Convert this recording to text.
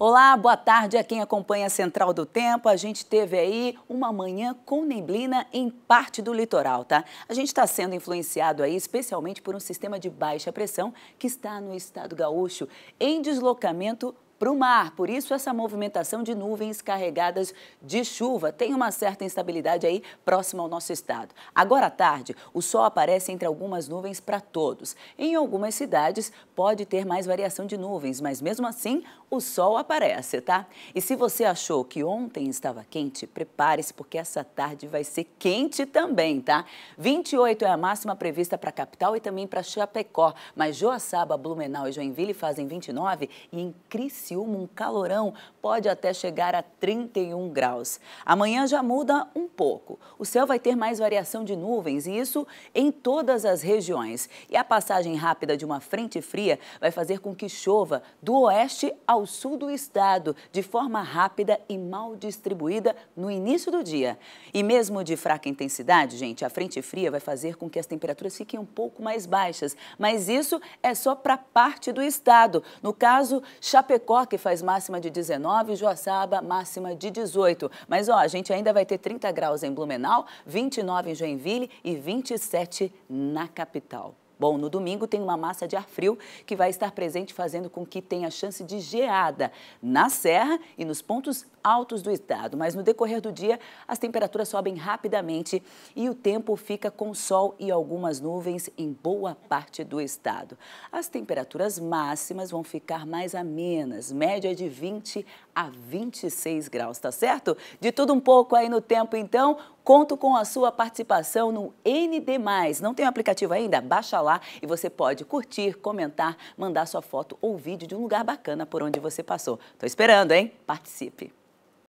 Olá, boa tarde a quem acompanha a Central do Tempo. A gente teve aí uma manhã com neblina em parte do litoral, tá? A gente está sendo influenciado aí especialmente por um sistema de baixa pressão que está no estado gaúcho em deslocamento para o mar. Por isso, essa movimentação de nuvens carregadas de chuva tem uma certa instabilidade aí próxima ao nosso estado. Agora à tarde, o sol aparece entre algumas nuvens para todos. Em algumas cidades, pode ter mais variação de nuvens, mas mesmo assim, o sol aparece, tá? E se você achou que ontem estava quente, prepare-se porque essa tarde vai ser quente também, tá? 28 é a máxima prevista para a capital e também para Chapecó, mas Joaçaba, Blumenau e Joinville fazem 29 e em Criciúma Criciúma, um calorão, pode até chegar a 31 graus. Amanhã já muda um pouco. O céu vai ter mais variação de nuvens, e isso em todas as regiões. E a passagem rápida de uma frente fria vai fazer com que chova do oeste ao sul do estado, de forma rápida e mal distribuída no início do dia. E mesmo de fraca intensidade, gente, a frente fria vai fazer com que as temperaturas fiquem um pouco mais baixas. Mas isso é só para parte do estado. No caso, Chapecó que faz máxima de 19, Joaçaba máxima de 18. Mas ó, a gente ainda vai ter 30 graus em Blumenau, 29 em Joinville e 27 na capital. Bom, no domingo tem uma massa de ar frio que vai estar presente, fazendo com que tenha chance de geada na serra e nos pontos altos do estado. Mas no decorrer do dia, as temperaturas sobem rapidamente e o tempo fica com sol e algumas nuvens em boa parte do estado. As temperaturas máximas vão ficar mais amenas, média de 20 a 26 graus, tá certo? De tudo um pouco aí no tempo, então. Conto com a sua participação no ND+. Não tem o um aplicativo ainda? Baixa lá e você pode curtir, comentar, mandar sua foto ou vídeo de um lugar bacana por onde você passou. Tô esperando, hein? Participe!